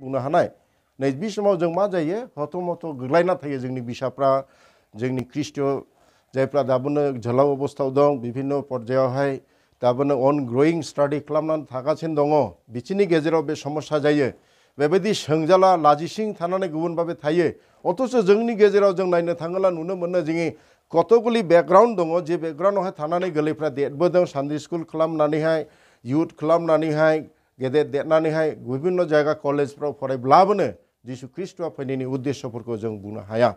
बुंनो हानाय नै बे समाव जों मा जायो हथ' मथ' गोग्लायना थायो जोंनि बिसाफ्रा जोंनि ख्रिष्ट जायफ्रा दाबोनो जोलाव अबस्थायाव दं बिभिन्न पर्यायावहाय दाबोनो अन ग्रयिं स्टाडि खालामनानै थागासिनो दङ बिसोरनि गेजेराव बे समस्या जायो बेबायदि सोंजाला लाजिसिं थानानै गुबुनभाबे थायो अथच जोंनि गेजेराव जों नायनो थाङोब्ला नुनो मोनो जोंनि কতগুলি ব্যাকগ্রাউন্ড দङ जे ব্যাকগ্রাউন্ডआवहाय थानानै गोरलैफ्रा देरबोदों सानदे स्कुल खालामनानैहाय इयुथ खालामनानैहाय गेदे देरना विभिन्न जगह कलेजफ्राव फरायब्लाबोनो जीशु ख्रीष्टआ फैनायनि उद्देश्यफोरखौ जों बुंनो हाया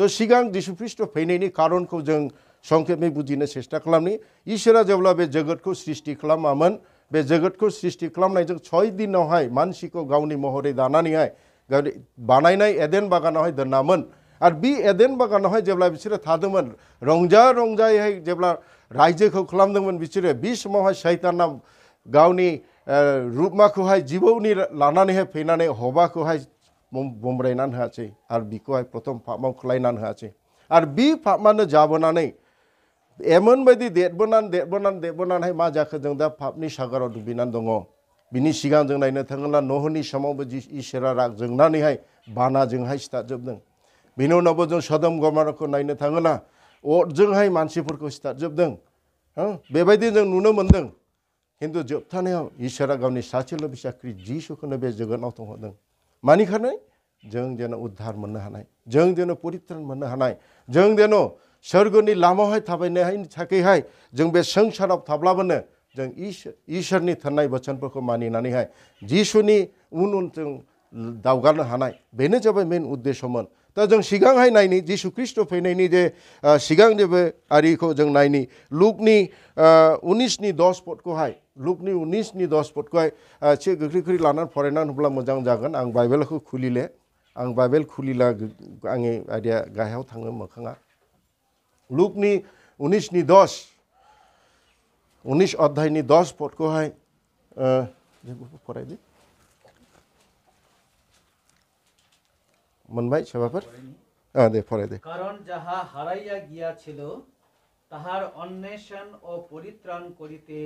थ' सिगां जीशु ख्रीष्ट फैनायनि खारनखौ जों संखेबै बुजिनो सेस्था खालामनि इसोरा जेब्ला बे जगतखौ सृष्टि खालामामोन बे जगतखौ सृष्टि खालामनायजों सय दिनावहाय मानसिखौ गावनि महरै दानानैहाय गावनि बानायनाय एदेन बागानावहाय दोन्नामोन आरो बे एदेन बागानावहाय जेब्ला बिसोरो थादोंमोन रंजा रंजायैहाय जेब्ला रायजोखौ खालामदोंमोन बिसोरो बे समावहाय सैताना गावनि রূপমাখৌহাই জীবৌনি লানানैहाय फैनानै हबाखौहाय बमब्रायनानै होआसै आरो बिखौहाय प्रथम फामाव खोलायनानै होआसै आरो बि फामानो जाबोनानै एमोनबायदि देरबोनानै देरबोनानै देरबोनानैहाय मा जाखो जों दा फापनि सागराव दुगैनानै दङ बिनि सिगां जों नायनो थाङोब्ला नहनि समावबो इसोरा राग जोंनानैहाय बानाजोंहाय सिथारजोबदों बेनि उनावबो जों सदम गमाराखौ नायनो थाङोब्ला अरजोंहाय मानसिफोरखौ सिथारजोबदों हो बेबायदि जों नुनो मोन्दों hindu job thanaya ishara gawni sachilo bisakri jisu khona be jogan auto hodang mani khanai जों जेन उद्धार मोननो हानाय जों जेन परित्रान मोननो हानाय जों जेन स्वर्गनि लामायावहाय थाबायनायहाय थाखैहाय जों बे संसाराव थाब्लाबोनो जों इसोरनि थोननाय बोसोनफोरखौ मानिनानैहाय जिसुनि उन उन जों दावगानो हानाय बेनो जाबाय मेन उद्देश्यमोन दा जों सिगांहाय नायनि जिसु ख्रिस्ट फैनायनि जे सिगां जेबो आरिखौ जों नायनि लुकनि उन्निसनि दस पदखौहाय लुकनि उन्निसनि दस पदखौहाय एसे गोख्रै गोख्रै लानानै फरायना होब्ला मोजां जागोन आं बाइबेलखौ खुलिले आं बाइबेल खुलिला आंनि आइडिया गाहायाव थाङो मोखाङा लुकनि उन्निसनि दस उन्निस अध्यायनि दस पदखौहाय फरायदो মন ভাই সভাপর হ্যাঁ দে পরে দে কারণ যাহা হারাইয়া গিয়াছিল তাহার অন্বেষণ ও পরিত্রাণ করিতে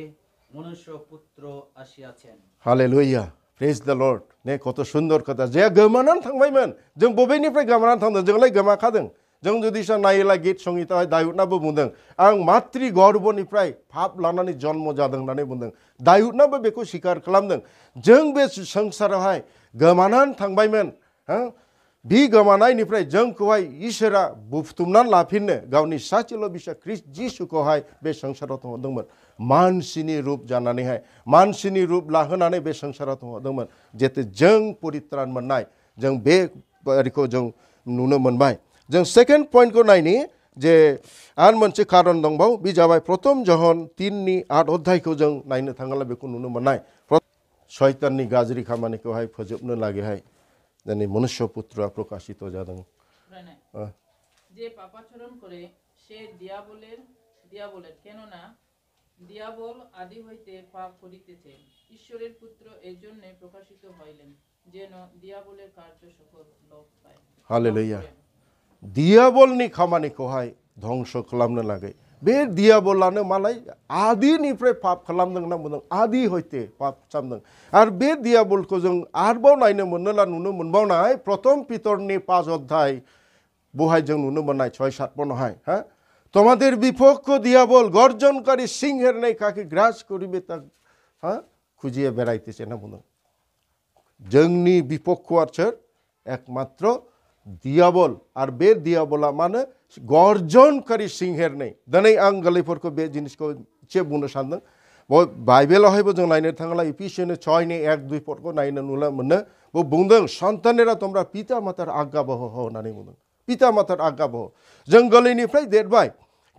মনুষ্য পুত্র আসিয়াছেন হালে লইয়া প্রেজ দ্য লর্ড নে কত সুন্দর কথা যে গোমানাनै थांबायमोन जों बबेनिफ्राय गोमानानै थांदों जोंलाय गोमाखादों जों जुदि सो नायोला गीत संहितायाव दायुदनाबो बुंदों आं मातृ गर्भनिफ्राय फाप लानानै जन्म जादों होननानै बुंदों दायुदनाबो बेखौ स्वीकार खालामदों जों बे संसारावहाय गोमानानै थांबायमोन हो बि गमानायनिफ्राय जोंखौहाय इसोरा बुथुमनानै लाफिननो गावनि सासेल' बिसा ख्रिस्ट जिसुखौहाय बे संसाराव थंहरदोंमोन मानसिनि रूप जानानैहाय मानसिनि रूप लाहोनानै बे संसाराव थंहरदोंमोन जेते जों परित्रान मोननाय जों बे ओरैखौ जों नुनो मोनबाय जों सेकेन्ड पइन्टखौ नायनि जे आरो मोनसे खारन दंबावो बे जाबाय प्रथम जहन तिननि आठ अध्यायखौ जों नायनो थाङोब्ला बेखौ नुनो मोननाय सयताननि गाज्रि खामानिखौहाय फोजोबनो लागैहाय জানি পুত্র প্রকাশিত যাদং যে পাপাচরণ করে সে দিয়াবলের দিয়াবলের কেননা দিয়াবল আদি হইতে পাপ করিতেছে ঈশ্বরের পুত্র এই জন্যে প্রকাশিত হইলেন যেন দিয়াবলের কার্য সকল লোক পায় হালে লইয়া দিয়াবল নি খামানি কোহাই ধ্বংস খলাম না লাগে बे दियाबलानो मालाय आदिनिफ्राय पाप खालामदोंना मोनदों आदि हयते पाप खालामदों आरो बे दियाबलखौ जों आरोबाव नायनो मोनोला नुनो मोनबावनाय प्रथम पितरनि पाँच अध्याय बहाय जों नुनो मोननाय छय सात बनावहाय हा তোমাদের বিপক্ষ দিয়াবল গর্জনকারী সিংহের নেই কাকে গ্রাস করিবে তা হ্যাঁ খুঁজিয়ে বেড়াইতেছে না মনে जोंनि बिपक्षआर सोर एकमात्र दियाबल आरो बे दियाबला मानो गर्जनकारी सिंहेर नै दिनै आं गोरलैफोरखौ बे जिनिसखौ एसे बुंनो सानदों বাইবেলাহয়बो जों नायनो थाङोब्ला इपिसियनि सयनि एक दुइफोरखौ नायनो नुला मोनो बेयाव बुंदों सन्तानेरा तम्रा पिता मातार आज्ञा बह होननानै बुंदों पिता मातार आज्ञा बह जों गोरलैनिफ्राय देरबाय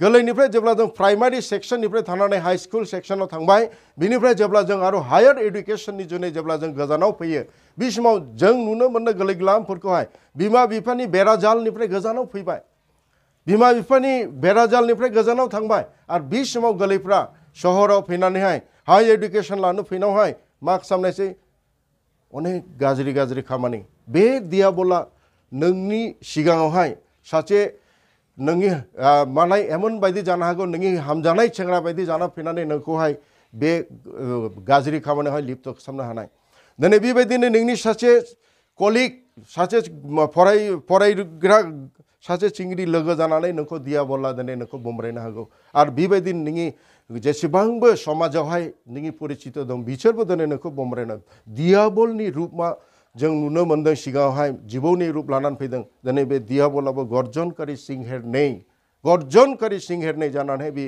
गोरलैनिफ्राय जेब्ला जों प्राइमारि सेक्सननिफ्राय थानानै हाई स्कुल सेक्सनाव थांबाय बिनिफ्राय जेब्ला जों आरो हायार एडुकेसननि जुनै जेब्ला जों गोजानाव फैयो बे समाव जों नुनो मोनो गोरलै गोलामफोरखौहाय बिमा बिफानि बेराजालनिफ्राय गोजानाव फैबाय बिमा बिफानि बेराजालनिफ्राय गोजानाव थांबाय आरो बे समाव गोरलैफ्रा सहराव फैनानैहाय हाइ एडुकेसन लानो फैनायावहाय मा खालामनायसै अनेक गाज्रि गाज्रि खामानि बे दियाबला नोंनि सिगाङावहाय सासे नोंनि मानाय एमन बायदि जानो हागौ नोंनि हामजानाय सेंग्रा बायदि जाना फैनानै नोंखौहाय बे गाज्रि खामानियावहाय लिप्त खालामनो हानाय दिनै बेबायदिनो नोंनि सासे कलिग सासे फराय फरायग्रा सासे चिंगिरि लोगो जानानै नोंखौ दिया बला दिनै नोंखौ बुमरायनो हागौ आरो बेबायदिनो नोंनि जेसेबांबो समाजावहाय नोंनि परिचित दं बिसोरबो दिनै नोंखौ बुमरायनो दियाबलनि रूपमा जों नुनो मोन्दों सिगाङावहाय जिबौनि रूप लानानै फैदों दिनै बे दियाबलाबो गर्जनकारि सिंहेर नै गर्जनकारि सिंहेर नै जानानै बे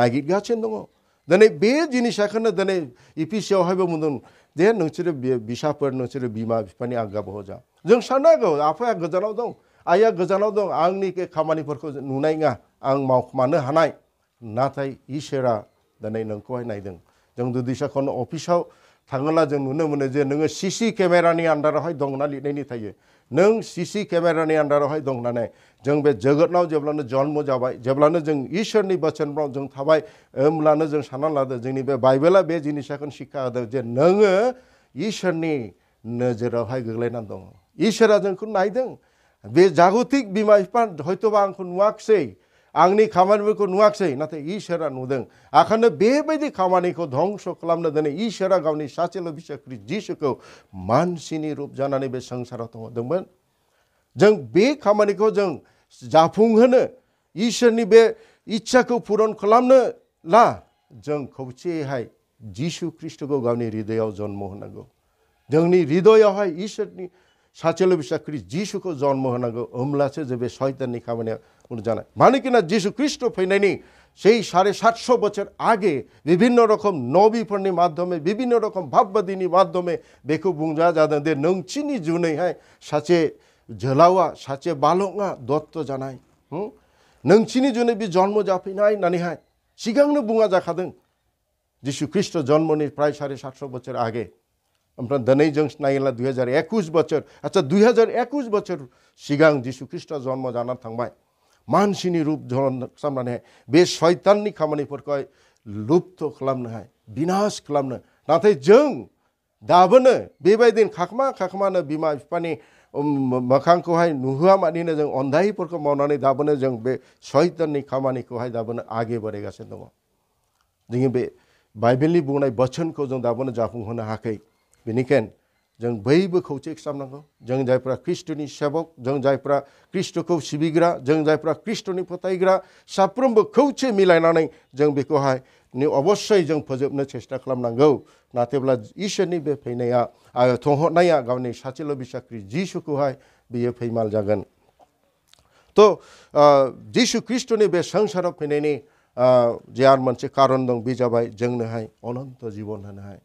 नागिरगासिनो दङ दिनै बे जिनिसाखौनो दिनै इपिसियावहायबो बुंदों दे नोंसोरो बिसाफोर नोंसोरो बिमा बिफानि आगा बहजा जों साननो हागौ आफाया गोजानाव दं आइया गोजानाव दं आंनि खामानिफोरखौ नुनाय नङा आं मावखुमानो हानाय नाथाय इसोरा दिनै नोंखौहाय नायदों जों दुदिसाखन अफिसाव थाङोब्ला जों नुनो मोनो जे नोङो सिसि केमेरानि आन्दारावहाय दंना लिरनायनि थायो नों सिसि केमेरानि आन्दारावहाय दं होननानै जों बे जोगोदनाव जेब्लानो जन्म जाबाय जेब्लानो जों इसोरनि बोसोनफ्राव जों थाबाय होमब्लानो जों सानना लादों जोंनि बे बाइबेला बे जिनिसाखौनो सिक्का होदों जे नोङो इसोरनि नोजोरावहाय गोग्लैनानै दङ इसोरा जोंखौ नायदों बे जागतिक बिमा बिफा हयथ'बा आंखौ नुवाखिसै आंनि खामानिफोरखौ नुवाखिसै नाथाय इसोरा नुदों आखायनो बेबायदि खामानिखौ धंस खालामनो दिनै इसोरा गावनि सासेल' बिसा ख्रिस्ट जिसुखौ मानसिनि रूप जानानै बे संसाराव थांदोंमोन जों बे खामानिखौ जों जाफुंहोनो इसोरनि बे इच्छाखौ फुरन खालामनो ला जों खौसेयैहाय जिसु ख्रिस्टखौ गावनि हृदयाव जन्म होनांगौ जोंनि हृदयावहाय इसोरनि સાચેલો বিশ্বাস ખ્રિસ્ત જીશુको জন্ম হনাগো হমলা আছে যে নিখা মানে উনি জানায় মানে কিনা যীশু খ্রিস্ট ফেনাইনি সেই সাড়ে সাতশো বছর আগে বিভিন্ন রকম নবীপণীর মাধ্যমে বিভিন্ন রকম ভাববাদিনীর মাধ্যমে বেকু বুঞ্জা যাদের নংচিনি জুনে হ্যাঁ সাচে ঝলাওয়া সাচে বালঙা দত্ত জানায় হুম নংচিনি জুনে বি জন্ম জাফিনাই নানি হ্যাঁ সিগাংনো বুঙা জাখাদং যীশু খ্রিস্ট জন্মনির প্রায় সাড়ে সাতশো বছর আগে আমরা দনেইজংস নাইলা দুই হাজার একুশ বছর আচ্ছা দুই হাজার একুশ বছর সিগাং যিশু খ্রিস্ট জন্ম জানা থাকবায় मानसिनि रूप धरन सामनानै बे शयताननि खामानिफोरखौ लुप्त खालामनो हाय बिनाश खालामनो नाथाय जों आगे बेनिखायनो जों बयबो खौसे खालामनांगौ जों जायफ्रा ख्रिस्ट'नि सेबक जों जायफ्रा ख्रिस्ट'खौ सिबिग्रा जों जायफ्रा ख्रिस्ट'नि फोथायग्रा साफ्रोमबो खौसे मिलायनानै जों बेखौहाय अवश्य जों फोजोबनो सेस्था खालामनांगौ नाथायब्ला इसोरनि बे फैनाया थंहरनाया गावनि सासेल' बिसाख्रि जिसुखौहाय बियो फैमाल जागोन तो जिसु ख्रिस्ट'नि बे संसाराव फैनायनि जे आरो मोनसे कारन दं बे जाबाय जोंनोहाय अनन्त जिबन होनोहाय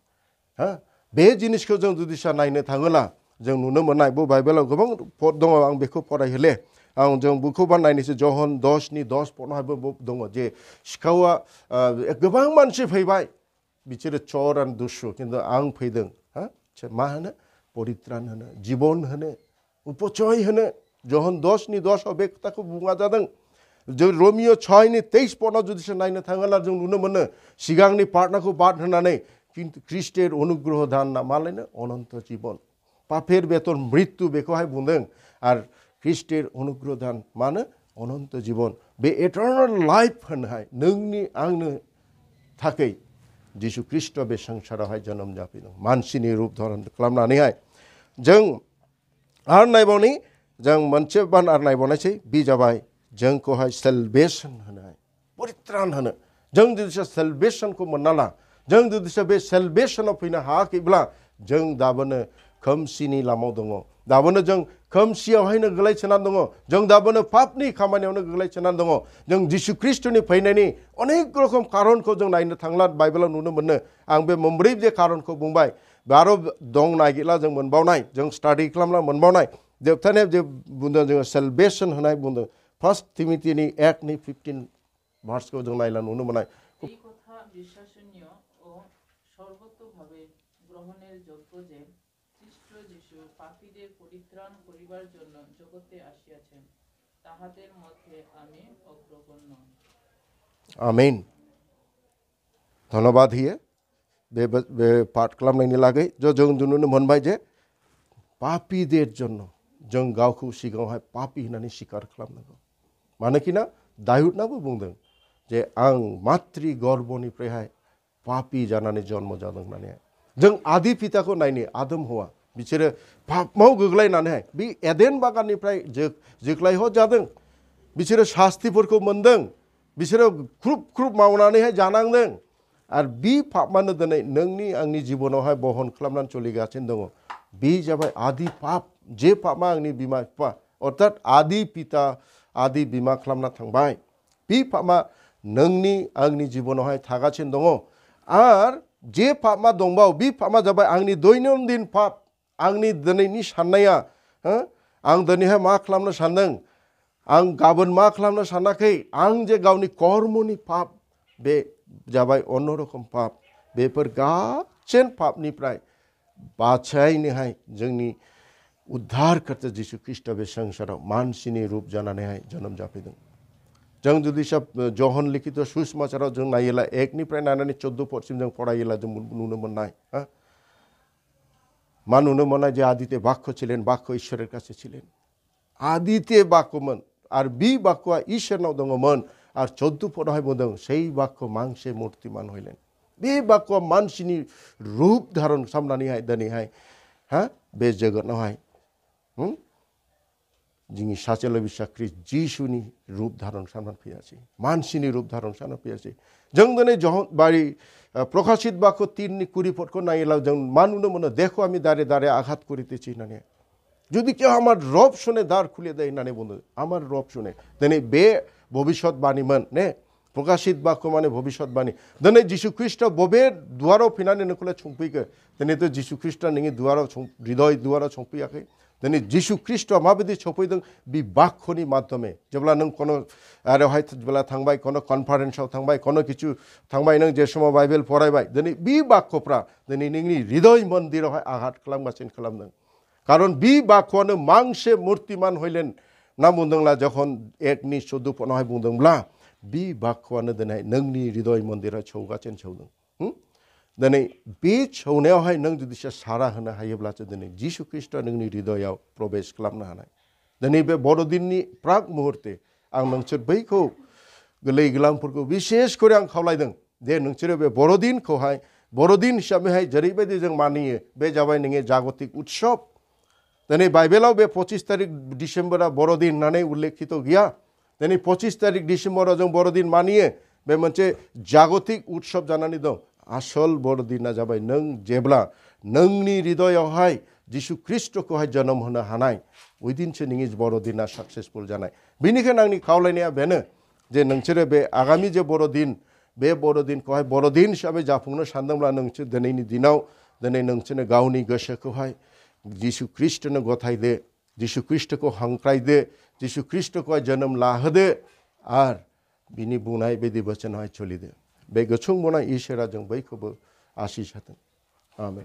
हा बे जिनिसखौ जों जुदि सार नायनो थाङोला जों नुनो मोननाय बे बाइबेलाव गोबां पद दङ आं बेखौ फरायहोले आं जों बुखौबा नायनोसै जहन दसनि दस पदहाबो दङ जे सिखावा गोबां मानसि फैबाय बिसोरो चर आन दुसु खिन्थु आं फैदों हा मा होनो परित्रान होनो जिबन होनो उपचय होनो जहन दसनि दस बे खोथाखौ बुङा जादों जों रमिय' छयनि तेइस पदाव जुदि नायनो थाङोब्ला जों नुनो मोनो सिगांनि पार्टनारखौ बाद होनानै কিন্তু খ্রিস্টের অনুগ্রহ দান না মানলেন অনন্ত জীবন পাপের বেতন মৃত্যু বেকহায় বুঁদেন আর খ্রিস্টের অনুগ্রহ দান মানে অনন্ত জীবन बे एटर्नल लाइफ होनहाय नोंनि आंनो थाखै जिशु ख्रिस्ट बे संसारावहाय जोनोम जाफैदों मानसिनि रूप धरन खालामनानैहाय जों आरो नायबावनि जों मोनसे बान आरो नायबावनायसै बे जाबाय जोंखौहाय सेलभेसन होनाय परित्रान होनो जों जुदि सेलभेसनखौ मोनना ला जों दुदिस बे सेलभेसनाव फैनो हायाखैब्ला जों दाबोनो खोमसिनि लामाव दङ दाबोनो जों खोमसियावहायनो गोग्लैसोनानै दङ जों दाबोनो पापनि खामानियावनो गोग्लैसोनानै दङ जों जिसु ख्रिस्टनि फैनायनि अनेक रकम खारनखौ जों नायनो थांला बाइबेलाव नुनो मोनो आं बे मोनब्रै जे खारनखौ बुंबाय आरो दं नागिरला जों मोनबावनाय जों स्टाडि खालामला मोनबावनाय जोबथानायाव जे बुंदों जोङो सेलभेसन होनाय बुंदों फार्स्ट टिमिटिनि एक्टनि फिफ्टिन मार्चखौ जों नायला नुनो मोननाय গ্রহণের যোগ্য যে খ্রিস্ট যীশু পাপীদের পরিত্রাণ করিবার জন্য জগতে আসিয়াছেন তাহাদের মধ্যে আমি অগ্রগণ্য আমিন ধন্যবাদ হিয়ে বে পাঠ কলাম নাইনি লাগে যে জং মন ভাই যে পাপীদের জন্য গাও খুব হয় পাপি হিনানি जों गावखौ सिगाङावहाय पापि होननानै सिखार खालामनांगौ मानोखिना दायुदनाबो बुंदों जे आं मातृ गर्भनिफ्रायहाय पापि जानानै जन्म जादों होननानैहाय जों आदि पिताखौ नायनि आदम हौवा बिसोरो पापमाव गोग्लैनानैहाय बे एदेन बागाननिफ्राय जोग्लायह' जादों बिसोरो सास्तिफोरखौ मोन्दों बिसोरो ख्रुब ख्रुब मावनानैहाय जानांदों आरो बि पापमानो दिनै नोंनि आंनि जिबनावहाय बहन खालामनानै सोलिगासिनो दङ बे जाबाय आदि पाप जे पापा आंनि बिमा बिफा अर्थात आदि पिता आदि बिमा खालामना थांबाय बे पापा नोंनि आंनि जिबनावहाय थागासिनो दङ आरो जे पापमा दंबाव बे पापा जाबाय आंनि दैनन्दिन पाप आंनि दिनैनि साननाया हो आं दिनैहाय मा खालामनो सान्दों आं गाबोन मा खालामनो सानाखै आं जे गावनि कर्मनि पाप बे जाबाय अन्न रखम पाप बेफोर गासैन पापनिफ्राय बासायनोहाय जोंनि उद्धारकर्ता जिशु ख्रिस्ट बे संसाराव मानसिनि रूप जानानैहाय जोनोम जाफैदों जंग जुदी सब जोहन लिखित सुषमा चार जों नायोला एकनिफ्राय नायनानै चौद्द पश्चिम जों फरायोला जों नुनो मोननाय मा नुनो मोना जे आदिते बाक्य ছিলেন বাক্য ঈশ্বরের কাছে ছিলেন আদিতে বাক্যমोन আর বি বাক্যआ ঈশ্বरनाव दङमोन আর চৌদ্দ পदावहाय बुंदों সেই বাক্য মাংসে মূর্তিমান হইলেন बे বাক্যआ मानसिनि रूप धारण खालामनानैहाय दिनैहाय हा बे जगतआवहाय যিনি সাচেল বিশ্বাক্রী যিশুনি রূপ ধারণ সামনে পেয়েছে মানসিনী রূপ ধারণ সামনা পেয়েছে জঙ্গনে যহ বাড়ি প্রকাশিত বাক্য তিন কুড়ি পটক না এলাম যেমন মানুন মনে দেখো আমি দাঁড়িয়ে দাঁড়িয়ে আঘাত করিতেছি না যদি কেউ আমার রব শুনে দ্বার খুলে দেয় না নে বন্ধু আমার রব শুনে তেনে বে ভবিষ্যৎবাণী মান নে প্রকাশিত বাক্য মানে ভবিষ্যৎবাণী দেনে খ্রিস্ট ববের দুয়ারও ফিনানে নকলে ছুঁপিকে তেনে তো যীশু খ্রিস্ট নিয়ে দুয়ারও ছুঁ হৃদয় দুয়ারও ছুঁপিয়াকে તેની જીશુ খ্রিস্ট મા બધી বি દઉં মাধ্যমে બાખોની માધ્યમે જેબલા আরে হয় বেলা থাকবাই কোনো কনফারেন্সও থাকবাই কোনো কিছু থাকবাই নং যে সময় বাইবেল ফরাইবাই দিনি বি বাক্যপ্রা দিনি নিংনি হৃদয় মন্দির হয় আঘাত খালামগাসিন খালামদों কারণ বি বাক্যआनो মাংসে মূর্তিমান হইলেন না বুंदोंला যখন এক একনি শুদ্ধ পনহায় বুंदोंब्ला বি বাক্যआनो দিনাय नोंनि হৃদয় মন্দিরা ছৌগাছেন ছৌदों दिनै बे सौनायावहाय नों जुदिसो सारा होनो हायोब्लासो दिनै जिसु ख्रिस्टआ नोंनि हृदयाव प्रबेस खालामनो हानाय दिनै बे बर'दिननि प्राग मुहूर्ते आं नोंसोर बैखौ गोरलै गोलामफोरखौ बिसेसकरि आं खावलायदों जे नोंसोरो बे बर'दिनखौहाय बर'दिन हिसाबैहाय जेरैबायदि जों मानियो बे जाबाय नोंनि जागतिक उत्सब दिनै बाइबेलाव बे पचिस तारिख डिसेम्बरा बर'दिन होननानै उल्लेखित गैया दिनै पचिस तारिख डिसेम्बराव जों बर'दिन मानियो बे मोनसे जागतिक उत्सब जानानै दं आसल बरदिना जाबाय नों जेब्ला नोंनि हृदयावहाय जिशु ख्रिस्टखौहाय जोनोम होनो हानाय उइदिनसो नोंनि बरदिना साक्सेसफुल जानाय बेनिखायनो आंनि खावलायनाया बेनो जे नोंसोरो बे आगामि जे बरदिन बे बरदिनखौहाय बरदिन हिसाबै जाफुंनो सानदोंब्ला नोंसोर दिनैनि दिनाव दिनै नोंसोरनो गावनि गोसोखौहाय जिशु ख्रिस्टनो गथायदो जिशु ख्रिस्टखौ हांख्रायदो जिशु ख्रिस्टखौहाय जोनोम लाहोदो आरो बिनि बुंनाय बायदि बोसोनहाय सोलिदो 每个村落呢，以色列人为可不阿西下的，阿门。